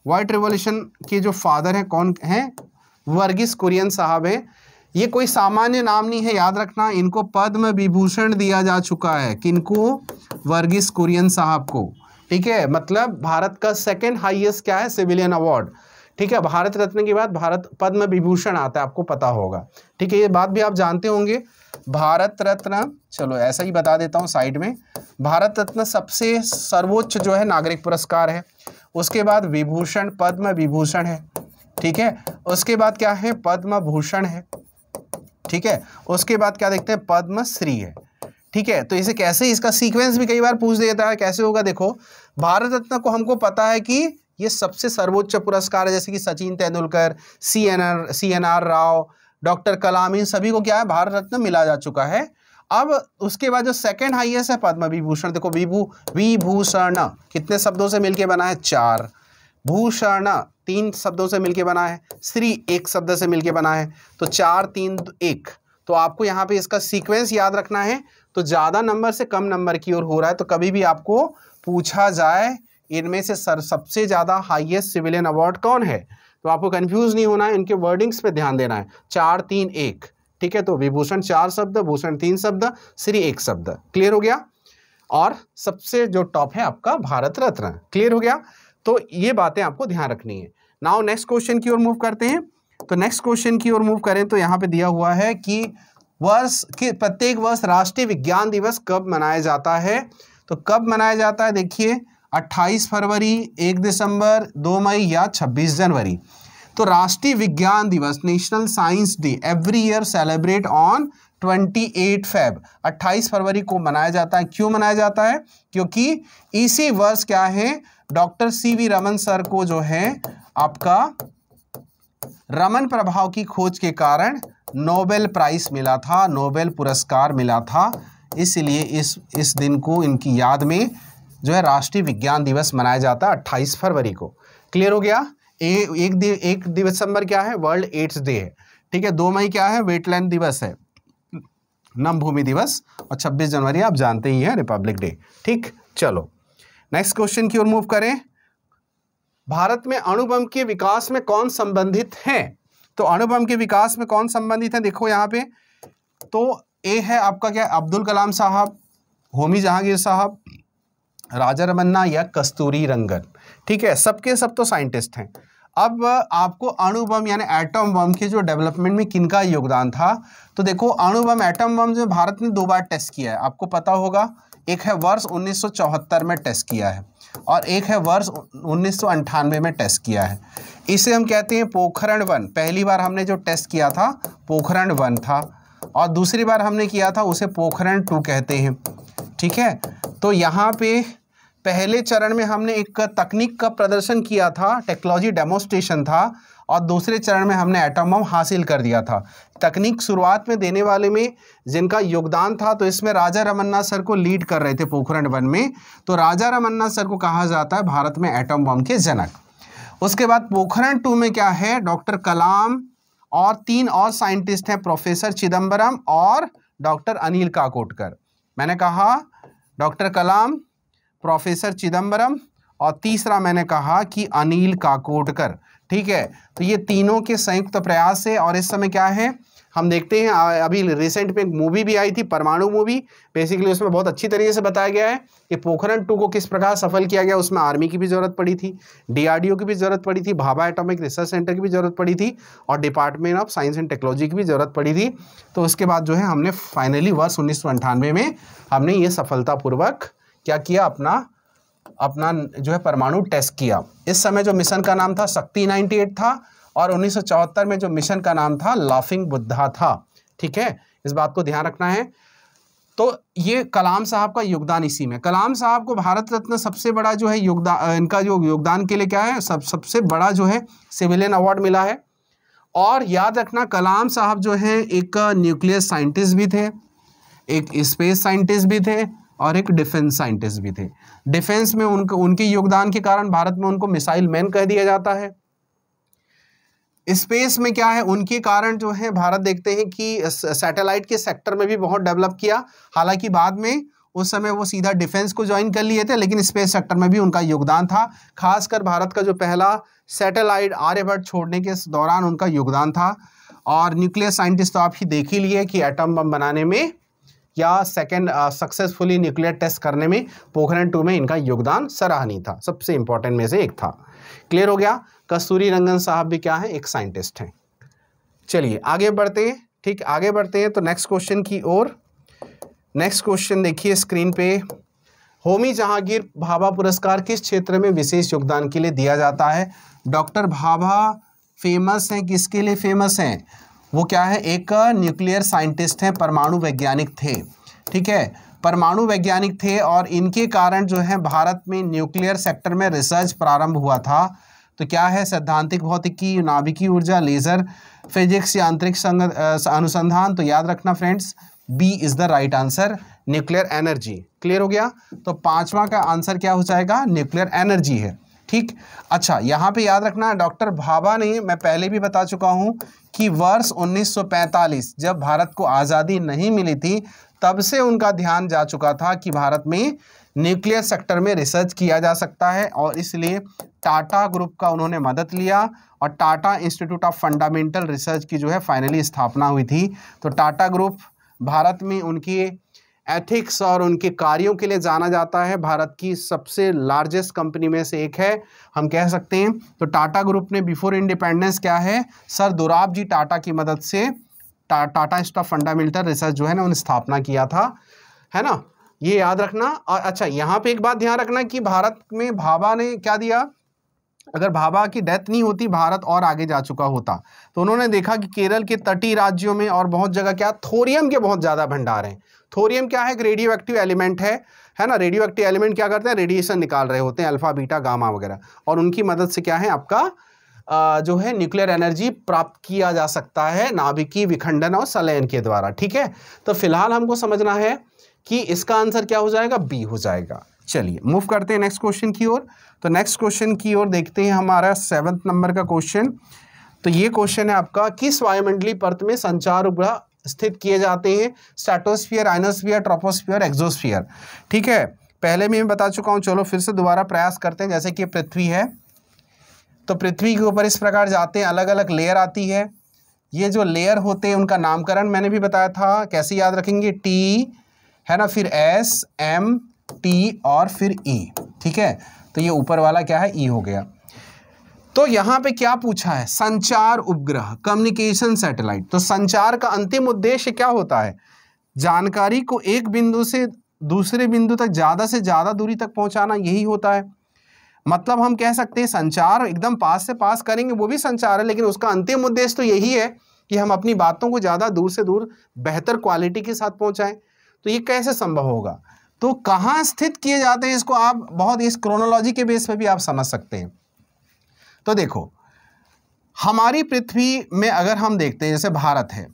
white revolution के जो फादर हैं कौन हैं वर्गीस कुरियन साहब हैं ये कोई सामान्य नाम नहीं है याद रखना इनको पद्म विभूषण दिया जा चुका है किनको वर्गीस कुरियन साहब को ठीक है मतलब भारत का सेकेंड हाइएस्ट क्या है सिविलियन अवार्ड ठीक है भारत रत्न के बाद भारत पद्म विभूषण आता है आपको पता होगा ठीक है ये बात भी आप जानते होंगे भारत रत्न चलो ऐसा ही बता देता हूँ साइड में भारत रत्न सबसे सर्वोच्च जो है नागरिक पुरस्कार है उसके बाद विभूषण पद्म विभूषण है ठीक है उसके बाद क्या है पद्म भूषण है ठीक है उसके बाद क्या देखते हैं पद्मश्री है ठीक है तो इसे कैसे इसका सीक्वेंस भी कई बार पूछ देता है कैसे होगा देखो भारत रत्न को हमको पता है कि ये सबसे सर्वोच्च पुरस्कार है जैसे कि Sachin Tendulkar C N R C N R Rao doctor Kalam इन सभी को क्या है भारत रत्न मिला जा चुका है अब उसके बाद जो सेकंड हाईएस्ट है पद्म विभूषण देखो विभू विभूषण कितने शब्दों से मिलके बना है चार भूषण तीन शब्दों से मिलके बना है श्री एक शब्द से मिलके बना है तो चार तीन एक तो आपको यहाँ पे इसका सीक्वेंस याद रखना है तो ज़्यादा नंबर से कम नंबर की ओर हो रहा है तो कभी भी आपको पूछा जाए इनमें से सर सबसे ज़्यादा हाईएस्ट सिविलियन अवार्ड कौन है तो आपको कंफ्यूज नहीं होना है इनके वर्डिंग्स पे ध्यान देना है चार तीन एक ठीक है तो विभूषण चार शब्द भूषण तीन शब्द श्री एक शब्द क्लियर हो गया और सबसे जो टॉप है आपका भारत रत्न क्लियर हो गया तो ये बातें आपको ध्यान रखनी है नाउ नेक्स्ट क्वेश्चन की ओर मूव करते हैं तो नेक्स्ट क्वेश्चन की ओर मूव करें तो यहाँ पे दिया हुआ है कि वर्ष के प्रत्येक वर्ष राष्ट्रीय विज्ञान दिवस कब मनाया जाता है तो कब मनाया जाता है देखिए 28 फरवरी 1 दिसंबर 2 मई या 26 जनवरी तो राष्ट्रीय विज्ञान दिवस national science day every year celebrate on 28 Feb 28 फरवरी को मनाया जाता है क्यों मनाया जाता है क्योंकि इसी वर्ष क्या है doctor C V Raman sir को जो है आपका रमन प्रभाव की खोज के कारण नोबेल प्राइस मिला था नोबेल पुरस्कार मिला था इसलिए इस इस दिन को इनकी याद में जो है राष्ट्रीय विज्ञान दिवस मनाया जाता है अट्ठाईस फरवरी को क्लियर हो गया ए, एक दि, एक दिसंबर क्या है वर्ल्ड एड्स डे है ठीक है दो मई क्या है वेटलैंड दिवस है नम भूमि दिवस और 26 जनवरी आप जानते ही हैं रिपब्लिक डे ठीक चलो नेक्स्ट क्वेश्चन की ओर मूव करें भारत में अणुबम के विकास में कौन संबंधित है तो अणुबम के विकास में कौन संबंधित है देखो यहाँ पे तो ए है आपका क्या अब्दुल कलाम साहब होमी जहांगीर साहब राजा रमन्ना या कस्तूरी रंगन ठीक है सबके सब तो साइंटिस्ट हैं अब आपको अणुबम यानी एटम बम के जो डेवलपमेंट में किनका योगदान था तो देखो अणुबम एटम बम जो भारत ने दो बार टेस्ट किया है आपको पता होगा एक है वर्ष 1974 में टेस्ट किया है और एक है वर्ष उन्नीस में टेस्ट किया है इसे हम कहते हैं पोखरण वन पहली बार हमने जो टेस्ट किया था पोखरण वन था और दूसरी बार हमने किया था उसे पोखरण टू कहते हैं ठीक है तो यहाँ पे पहले चरण में हमने एक तकनीक का प्रदर्शन किया था टेक्नोलॉजी डेमोस्ट्रेशन था और दूसरे चरण में हमने एटम बम हासिल कर दिया था तकनीक शुरुआत में देने वाले में जिनका योगदान था तो इसमें राजा रमन्ना सर को लीड कर रहे थे पोखरण वन में तो राजा रमन्ना सर को कहा जाता है भारत में एटम बम के जनक उसके बाद पोखरण टू में क्या है डॉक्टर कलाम और तीन और साइंटिस्ट हैं प्रोफेसर चिदम्बरम और डॉक्टर अनिल काकोटकर मैंने कहा डॉक्टर कलाम प्रोफेसर चिदम्बरम और तीसरा मैंने कहा कि अनिल काकोटकर ठीक है तो ये तीनों के संयुक्त प्रयास है और इस समय क्या है हम देखते हैं अभी रिसेंट में एक मूवी भी आई थी परमाणु मूवी बेसिकली उसमें बहुत अच्छी तरीके से बताया गया है कि पोखरण टू को किस प्रकार सफल किया गया उसमें आर्मी की भी ज़रूरत पड़ी थी डीआरडीओ की भी ज़रूरत पड़ी थी भाभा एटॉमिक रिसर्च सेंटर की भी ज़रूरत पड़ी थी और department of science and technology की भी ज़रूरत पड़ी थी तो उसके बाद जो है हमने फाइनली वर्ष उन्नीस में हमने ये सफलतापूर्वक क्या किया अपना अपना जो है परमाणु टेस्ट किया इस समय जो मिशन का नाम था शक्ति 98 था और उन्नीस में जो मिशन का नाम था लाफिंग बुद्धा था ठीक है इस बात को ध्यान रखना है तो ये कलाम साहब का योगदान इसी में कलाम साहब को भारत रत्न सबसे बड़ा जो है योगदान इनका जो योगदान के लिए क्या है सब सबसे बड़ा जो है सिविलियन अवार्ड मिला है और याद रखना कलाम साहब जो है एक न्यूक्लियर साइंटिस्ट भी थे एक स्पेस साइंटिस्ट भी थे और एक डिफेंस साइंटिस्ट भी थे डिफेंस में उनके उनके योगदान के कारण भारत में उनको मिसाइल मैन कह दिया जाता है स्पेस में क्या है उनके कारण जो है भारत देखते हैं कि सैटेलाइट के सेक्टर में भी बहुत डेवलप किया हालांकि बाद में उस समय वो सीधा डिफेंस को ज्वाइन कर लिए थे लेकिन स्पेस सेक्टर में भी उनका योगदान था खासकर भारत का जो पहला सैटेलाइट आर्यभट्ट छोड़ने के दौरान उनका योगदान था और न्यूक्लियर साइंटिस्ट तो आप ही देख ही लिए कि एटम बम बनाने में या सेकेंड सक्सेसफुली न्यूक्लियर टेस्ट करने में पोखरण टू में इनका योगदान सराहनीय था सबसे इंपॉर्टेंट में से एक था क्लियर हो गया कस्तूरी रंगन साहब भी क्या है एक साइंटिस्ट हैं चलिए आगे बढ़ते हैं ठीक आगे बढ़ते हैं तो नेक्स्ट क्वेश्चन की ओर नेक्स्ट क्वेश्चन देखिए स्क्रीन पे होमी जहांगीर भाभा पुरस्कार किस क्षेत्र में विशेष योगदान के लिए दिया जाता है डॉक्टर भाभा फेमस हैं किसके लिए फेमस हैं वो क्या है एक न्यूक्लियर साइंटिस्ट हैं परमाणु वैज्ञानिक थे ठीक है परमाणु वैज्ञानिक थे और इनके कारण जो है भारत में न्यूक्लियर सेक्टर में रिसर्च प्रारंभ हुआ था तो क्या है सैद्धांतिक भौतिकी नाभिकी ऊर्जा लेज़र फिजिक्स यांत्रिक अनुसंधान तो याद रखना friends B is the right answer nuclear energy clear हो गया तो पांचवा का आंसर क्या हो जाएगा न्यूक्लियर एनर्जी है ठीक अच्छा यहाँ पे याद रखना डॉक्टर भाभा ने मैं पहले भी बता चुका हूँ कि वर्ष 1945 जब भारत को आज़ादी नहीं मिली थी तब से उनका ध्यान जा चुका था कि भारत में न्यूक्लियर सेक्टर में रिसर्च किया जा सकता है और इसलिए टाटा ग्रुप का उन्होंने मदद लिया और Tata institute of fundamental research की जो है फाइनली स्थापना हुई थी तो टाटा ग्रुप भारत में उनकी एथिक्स और उनके कार्यों के लिए जाना जाता है भारत की सबसे लार्जेस्ट कंपनी में से एक है हम कह सकते हैं तो टाटा ग्रुप ने बिफोर इंडिपेंडेंस क्या है सर दुराब जी टाटा की मदद से टा, टाटा स्टॉफ फंडामेंटल रिसर्च जो है ना उन्हें स्थापना किया था है ना ये याद रखना और अच्छा यहाँ पे एक बात ध्यान रखना कि भारत में भाभा ने क्या दिया अगर भाभा की डेथ नहीं होती भारत और आगे जा चुका होता तो उन्होंने देखा कि केरल के तटीय राज्यों में और बहुत जगह क्या थोरियम के बहुत ज़्यादा भंडार हैं थोरियम क्या है एक रेडियो एक्टिव एलिमेंट है है ना रेडियो एक्टिव एलिमेंट क्या करते हैं रेडिएशन निकाल रहे होते हैं अल्फा बीटा गामा वगैरह और उनकी मदद से क्या है आपका जो है न्यूक्लियर एनर्जी प्राप्त किया जा सकता है नाभिकी विखंडन और सलयन के द्वारा ठीक है तो फिलहाल हमको समझना है कि इसका आंसर क्या हो जाएगा बी हो जाएगा चलिए मूव करते हैं नेक्स्ट क्वेश्चन की ओर तो नेक्स्ट क्वेश्चन की ओर देखते हैं हमारा सेवन्थ नंबर का क्वेश्चन तो ये क्वेश्चन है आपका किस वायुमंडली पर्त में संचार उपग्रह स्थित किए जाते हैं स्टेटोस्फियर आइनोस्फियर ट्रोपोस्फियर एक्जोस्फियर ठीक है पहले भी मैं बता चुका हूँ चलो फिर से दोबारा प्रयास करते हैं जैसे कि पृथ्वी है तो पृथ्वी के ऊपर इस प्रकार जाते हैं अलग अलग लेयर आती है ये जो लेयर होते हैं उनका नामकरण मैंने भी बताया था कैसे याद रखेंगे टी है ना फिर एस एम टी और फिर ई ठीक है तो ये ऊपर वाला क्या है ई हो गया तो यहां पे क्या पूछा है संचार उपग्रह कम्युनिकेशन सैटेलाइट तो संचार का अंतिम उद्देश्य क्या होता है जानकारी को एक बिंदु से दूसरे बिंदु तक ज़्यादा से ज़्यादा दूरी तक पहुंचाना यही होता है मतलब हम कह सकते हैं संचार एकदम पास से पास करेंगे वो भी संचार है लेकिन उसका अंतिम उद्देश्य तो यही है कि हम अपनी बातों को ज़्यादा दूर से दूर बेहतर क्वालिटी के साथ पहुंचाएं तो ये कैसे संभव होगा तो कहाँ स्थित किए जाते हैं इसको आप बहुत इस क्रोनोलॉजी के बेस पे भी आप समझ सकते हैं तो देखो हमारी पृथ्वी में अगर हम देखते हैं जैसे भारत है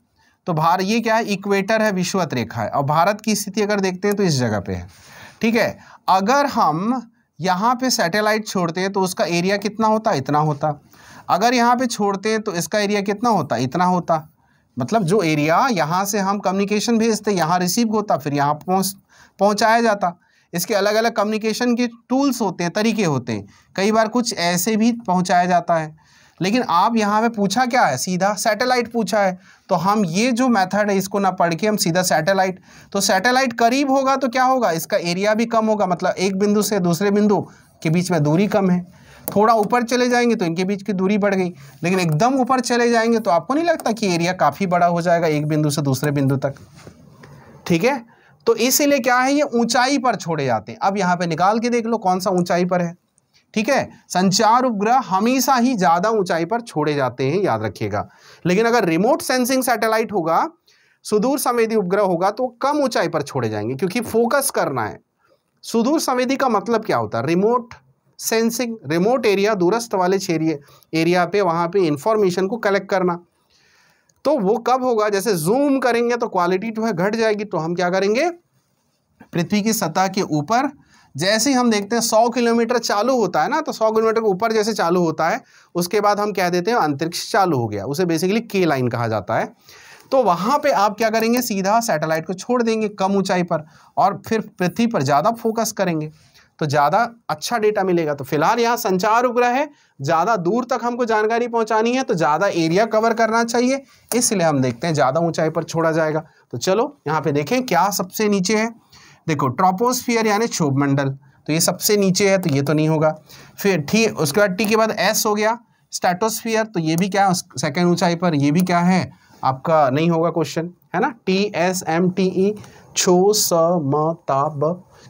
तो भारत ये क्या है इक्वेटर है विश्वत रेखा है और भारत की स्थिति अगर देखते हैं तो इस जगह पे है ठीक है अगर हम यहाँ पे सैटेलाइट छोड़ते हैं तो उसका एरिया कितना होता इतना होता अगर यहाँ पे छोड़ते हैं तो इसका एरिया कितना होता इतना होता मतलब जो एरिया यहाँ से हम कम्युनिकेशन भेजते यहाँ रिसीव होता फिर यहाँ पहुँच पहुंचाया जाता इसके अलग अलग कम्युनिकेशन के टूल्स होते हैं तरीके होते हैं कई बार कुछ ऐसे भी पहुंचाया जाता है लेकिन आप यहाँ पे पूछा क्या है सीधा सैटेलाइट पूछा है तो हम ये जो मेथड है इसको ना पढ़ के हम सीधा सैटेलाइट तो सैटेलाइट करीब होगा तो क्या होगा इसका एरिया भी कम होगा मतलब एक बिंदु से दूसरे बिंदु के बीच में दूरी कम है थोड़ा ऊपर चले जाएंगे तो इनके बीच की दूरी बढ़ गई लेकिन एकदम ऊपर चले जाएंगे तो आपको नहीं लगता कि एरिया काफ़ी बड़ा हो जाएगा एक बिंदु से दूसरे बिंदु तक ठीक है तो इसीलिए क्या है ये ऊंचाई पर छोड़े जाते हैं अब यहां पे निकाल के देख लो कौन सा ऊंचाई पर है ठीक है संचार उपग्रह हमेशा ही ज़्यादा ऊंचाई पर छोड़े जाते हैं याद रखिएगा लेकिन अगर रिमोट सेंसिंग सैटेलाइट होगा सुदूर संवेदी उपग्रह होगा तो कम ऊंचाई पर छोड़े जाएंगे क्योंकि फोकस करना है सुदूर संवेदी का मतलब क्या होता है रिमोट सेंसिंग रिमोट एरिया दूरस्थ वाले एरिया पे वहां पे इंफॉर्मेशन को कलेक्ट करना तो वो कब होगा जैसे जूम करेंगे तो क्वालिटी जो है घट जाएगी तो हम क्या करेंगे पृथ्वी की सतह के ऊपर जैसे ही हम देखते हैं सौ किलोमीटर चालू होता है ना तो सौ किलोमीटर के ऊपर जैसे चालू होता है उसके बाद हम कह देते हैं अंतरिक्ष चालू हो गया उसे बेसिकली के लाइन कहा जाता है तो वहां पे आप क्या करेंगे सीधा सैटेलाइट को छोड़ देंगे कम ऊंचाई पर और फिर पृथ्वी पर ज़्यादा फोकस करेंगे तो ज़्यादा अच्छा डेटा मिलेगा तो फिलहाल यहाँ संचार उपग्रह है ज़्यादा दूर तक हमको जानकारी पहुँचानी है तो ज़्यादा एरिया कवर करना चाहिए इसलिए हम देखते हैं ज़्यादा ऊंचाई पर छोड़ा जाएगा तो चलो यहाँ पे देखें क्या सबसे नीचे है देखो ट्रोपोस्फियर यानी क्षोभमंडल तो ये सबसे नीचे है तो ये तो नहीं होगा फिर ठीक उसके बाद टी के बाद एस हो गया स्टेटोस्फियर तो ये भी क्या सेकेंड ऊंचाई पर ये भी क्या है आपका नहीं होगा क्वेश्चन है ना T S M T E छो स म ता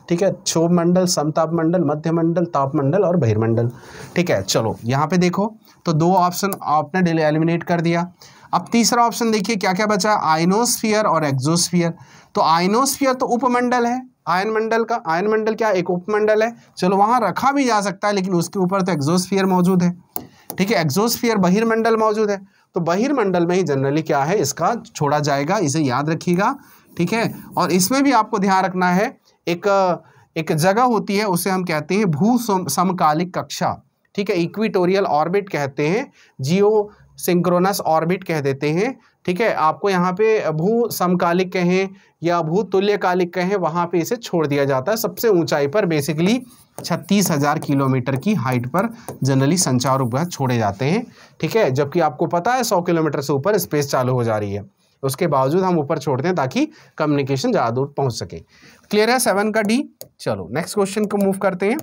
ठीक है क्षोभ मंडल समताप मंडल मध्य मंडल ताप मंडल और बहिर्मंडल ठीक है चलो यहाँ पे देखो तो दो ऑप्शन आपने एलिमिनेट कर दिया अब तीसरा ऑप्शन देखिए क्या क्या बचा आइनोस्फियर और एक्जोस्फियर तो आइनोस्फियर तो उपमंडल है आयन मंडल का आयन मंडल क्या एक उपमंडल है चलो वहाँ रखा भी जा सकता है लेकिन उसके ऊपर तो एक्जोस्फियर मौजूद है ठीक है एक्जोस्फियर बहिर्मंडल मौजूद है तो बहिर्मंडल में ही जनरली क्या है इसका छोड़ा जाएगा इसे याद रखिएगा ठीक है और इसमें भी आपको ध्यान रखना है एक एक जगह होती है उसे हम कहते हैं भू समकालिक कक्षा ठीक है इक्विटोरियल ऑर्बिट कहते हैं जियो सिंक्रोनस ऑर्बिट कह देते हैं ठीक है आपको यहाँ पे भू समकालिक कहें या भू तुल्यकालिक कहें वहाँ पे इसे छोड़ दिया जाता है सबसे ऊंचाई पर बेसिकली छत्तीस हज़ार किलोमीटर की हाइट पर जनरली संचार उपग्रह छोड़े जाते हैं ठीक है जबकि आपको पता है सौ किलोमीटर से ऊपर स्पेस चालू हो जा रही है उसके बावजूद हम ऊपर छोड़ते हैं ताकि कम्युनिकेशन ज़्यादा दूर पहुँच सके क्लियर है सेवन का डी चलो नेक्स्ट क्वेश्चन को मूव करते हैं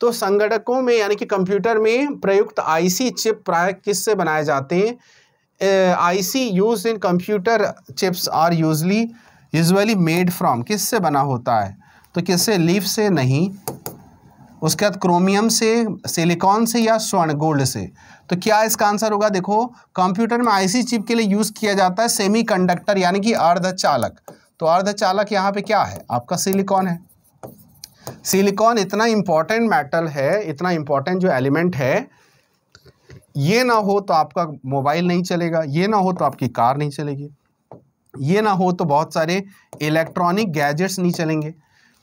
तो संगठकों में यानी कि कंप्यूटर में प्रयुक्त आईसी चिप प्राय किस से बनाए जाते हैं IC use in computer chips are usually usually made from किस से बना होता है तो किससे लीफ से नहीं उसके बाद क्रोमियम से सिलिकॉन से या स्वर्ण गोल्ड से तो क्या इसका आंसर होगा देखो कंप्यूटर में आईसी चिप के लिए यूज़ किया जाता है सेमी कंडक्टर यानी कि अर्धचालक तो अर्धचालक यहाँ पे क्या है आपका सिलिकॉन है सिलिकॉन इतना इंपॉर्टेंट मेटल है इतना इंपॉर्टेंट जो एलिमेंट है ये ना हो तो आपका मोबाइल नहीं चलेगा ये ना हो तो आपकी कार नहीं चलेगी ये ना हो तो बहुत सारे इलेक्ट्रॉनिक गैजेट्स नहीं चलेंगे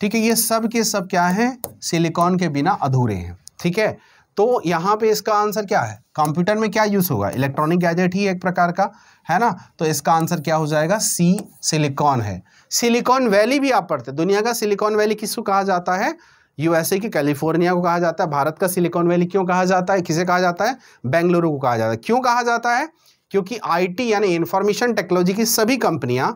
ठीक है ये सब के सब क्या है सिलिकॉन के बिना अधूरे हैं ठीक है तो यहाँ पे इसका आंसर क्या है कंप्यूटर में क्या यूज़ होगा इलेक्ट्रॉनिक गैजेट ही एक प्रकार का है ना तो इसका आंसर क्या हो जाएगा सी सिलिकॉन है सिलिकॉन वैली भी आप पढ़ते दुनिया का सिलिकॉन वैली किसको कहा जाता है यूएसए की कैलिफोर्निया को कहा जाता है भारत का सिलिकॉन वैली क्यों कहा जाता है किसे कहा जाता है बेंगलुरु को कहा जाता है क्यों कहा जाता है क्योंकि आईटी यानी इंफॉर्मेशन टेक्नोलॉजी की सभी कंपनियां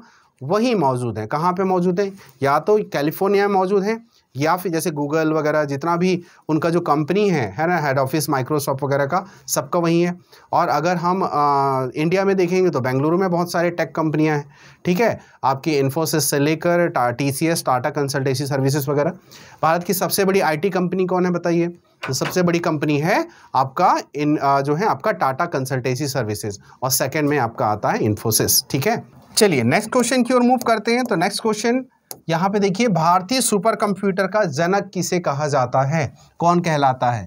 वहीं मौजूद हैं कहाँ पे मौजूद हैं या तो कैलिफोर्निया में मौजूद हैं या फिर जैसे गूगल वगैरह जितना भी उनका जो कंपनी है है ना हेड ऑफिस माइक्रोसॉफ्ट वगैरह का सबका वहीं है और अगर हम आ, इंडिया में देखेंगे तो बेंगलुरु में बहुत सारे टेक कंपनियां हैं ठीक है आपकी इन्फोसिस से लेकर T C S Tata consultancy services वगैरह भारत की सबसे बड़ी आई कंपनी कौन है बताइए तो सबसे बड़ी कंपनी है आपका इन आ, जो है आपका टाटा कंसल्टेंसी सर्विसेज और सेकेंड में आपका आता है इन्फोसिस ठीक है चलिए नेक्स्ट क्वेश्चन की ओर मूव करते हैं तो नेक्स्ट क्वेश्चन यहाँ पे देखिए भारतीय सुपर कंप्यूटर का जनक किसे कहा जाता है कौन कहलाता है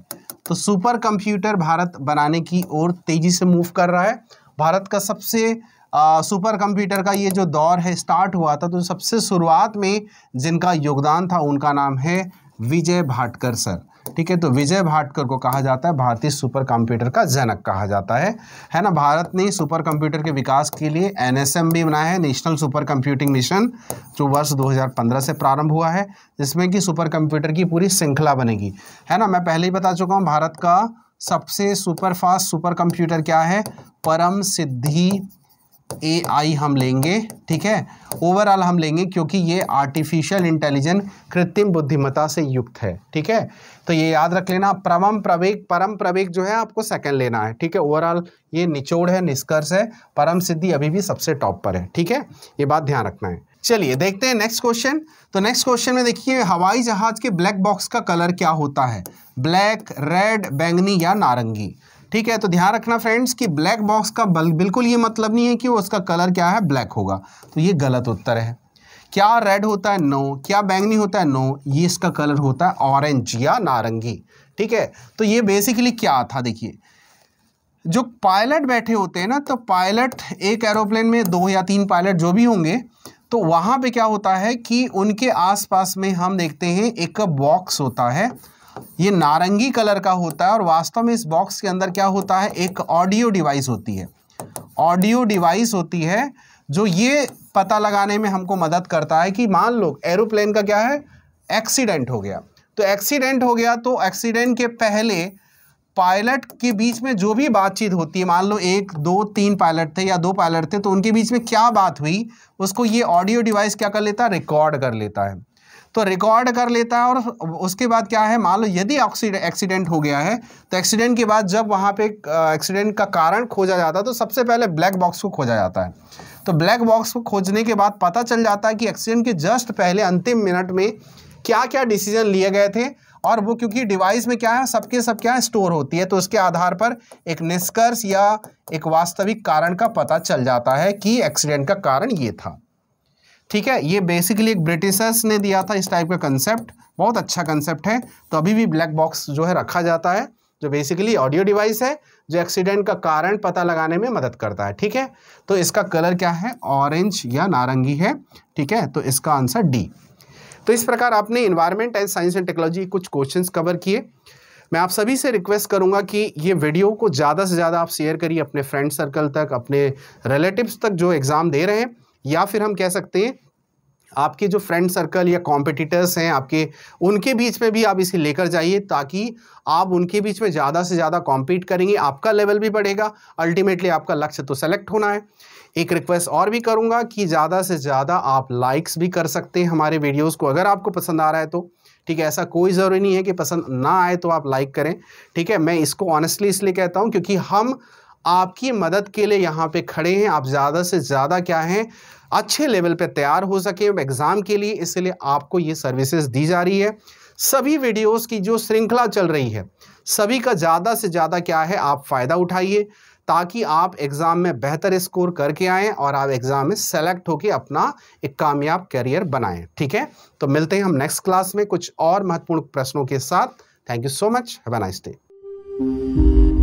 तो सुपर कंप्यूटर भारत बनाने की ओर तेज़ी से मूव कर रहा है भारत का सबसे आ, सुपर कंप्यूटर का ये जो दौर है स्टार्ट हुआ था तो सबसे शुरुआत में जिनका योगदान था उनका नाम है विजय भाटकर सर ठीक है तो विजय भाटकर को कहा जाता है भारतीय सुपर कंप्यूटर का जनक कहा जाता है है ना भारत ने सुपर कंप्यूटर के विकास के लिए एनएसएम भी बनाया है नेशनल सुपर कंप्यूटिंग मिशन जो वर्ष 2015 से प्रारंभ हुआ है जिसमें कि सुपर कंप्यूटर की पूरी श्रृंखला बनेगी है ना मैं पहले ही बता चुका हूँ भारत का सबसे सुपर फास्ट सुपर कंप्यूटर क्या है परम सिद्धि ए आई हम लेंगे ठीक है ओवरऑल हम लेंगे क्योंकि ये आर्टिफिशियल इंटेलिजेंस कृत्रिम बुद्धिमता से युक्त है ठीक है तो ये याद रख लेना परम प्रवेग परम प्रवेग जो है आपको सेकंड लेना है ठीक है ओवरऑल ये निचोड़ है निष्कर्ष है परम सिद्धि अभी भी सबसे टॉप पर है ठीक है ये बात ध्यान रखना है चलिए देखते हैं नेक्स्ट क्वेश्चन तो नेक्स्ट क्वेश्चन में देखिए हवाई जहाज के ब्लैक बॉक्स का कलर क्या होता है ब्लैक रेड बैंगनी या नारंगी ठीक है तो ध्यान रखना फ्रेंड्स कि ब्लैक बॉक्स का बिल्कुल ये मतलब नहीं है कि उसका कलर क्या है ब्लैक होगा तो ये गलत उत्तर है क्या रेड होता है नो क्या बैंगनी होता है नो ये इसका कलर होता है ऑरेंज या नारंगी ठीक है तो ये बेसिकली क्या था देखिए जो पायलट बैठे होते हैं ना तो पायलट एक एरोप्लेन में दो या तीन पायलट जो भी होंगे तो वहां पे क्या होता है कि उनके आसपास में हम देखते हैं एक बॉक्स होता है ये नारंगी कलर का होता है और वास्तव में इस बॉक्स के अंदर क्या होता है एक ऑडियो डिवाइस होती है ऑडियो डिवाइस होती है जो ये पता लगाने में हमको मदद करता है कि मान लो एरोप्लेन का क्या है एक्सीडेंट हो गया तो एक्सीडेंट हो गया तो एक्सीडेंट के पहले पायलट के बीच में जो भी बातचीत होती है मान लो एक दो तीन पायलट थे या दो पायलट थे तो उनके बीच में क्या बात हुई उसको ये ऑडियो डिवाइस क्या कर लेता है रिकॉर्ड कर लेता है तो रिकॉर्ड कर लेता है और उसके बाद क्या है मान लो यदि एक्सीडेंट हो गया है तो एक्सीडेंट के बाद जब वहाँ पे एक्सीडेंट का कारण खोजा जाता है तो सबसे पहले ब्लैक बॉक्स को खोजा जाता है तो ब्लैक बॉक्स को खोजने के बाद पता चल जाता है कि एक्सीडेंट के जस्ट पहले अंतिम मिनट में क्या क्या डिसीजन लिए गए थे और वो क्योंकि डिवाइस में क्या है सबके सब क्या है स्टोर होती है तो उसके आधार पर एक निष्कर्ष या एक वास्तविक कारण का पता चल जाता है कि एक्सीडेंट का कारण ये था ठीक है ये बेसिकली एक ब्रिटिशर्स ने दिया था इस टाइप का कंसेप्ट बहुत अच्छा कंसेप्ट है तो अभी भी ब्लैक बॉक्स जो है रखा जाता है जो बेसिकली ऑडियो डिवाइस है जो एक्सीडेंट का कारण पता लगाने में मदद करता है ठीक है तो इसका कलर क्या है ऑरेंज या नारंगी है ठीक है तो इसका आंसर डी तो इस प्रकार आपने environment and science and technology कुछ क्वेश्चंस कवर किए मैं आप सभी से रिक्वेस्ट करूंगा कि ये वीडियो को ज़्यादा से ज़्यादा आप शेयर करिए अपने फ्रेंड सर्कल तक अपने रिलेटिव्स तक जो एग्ज़ाम दे रहे हैं या फिर हम कह सकते हैं आपके जो फ्रेंड सर्कल या कॉम्पिटिटर्स हैं आपके उनके बीच में भी आप इसे लेकर जाइए ताकि आप उनके बीच में ज़्यादा से ज़्यादा कॉम्पीट करेंगे आपका लेवल भी बढ़ेगा अल्टीमेटली आपका लक्ष्य तो सेलेक्ट होना है एक रिक्वेस्ट और भी करूँगा कि ज़्यादा से ज़्यादा आप लाइक्स भी कर सकते हैं हमारे वीडियोज़ को अगर आपको पसंद आ रहा है तो ठीक है ऐसा कोई ज़रूरी नहीं है कि पसंद ना आए तो आप लाइक करें ठीक है मैं इसको ऑनेस्टली इसलिए कहता हूँ क्योंकि हम आपकी मदद के लिए यहाँ पे खड़े हैं आप ज़्यादा से ज़्यादा क्या हैं अच्छे लेवल पे तैयार हो सके एग्ज़ाम के लिए इसलिए आपको ये सर्विसेज दी जा रही है सभी वीडियोस की जो श्रृंखला चल रही है सभी का ज़्यादा से ज़्यादा क्या है आप फ़ायदा उठाइए ताकि आप एग्ज़ाम में बेहतर स्कोर करके आएँ और आप एग्ज़ाम में सेलेक्ट होकर अपना एक कामयाब करियर बनाए ठीक है तो मिलते हैं हम नेक्स्ट क्लास में कुछ और महत्वपूर्ण प्रश्नों के साथ thank you so much have nice day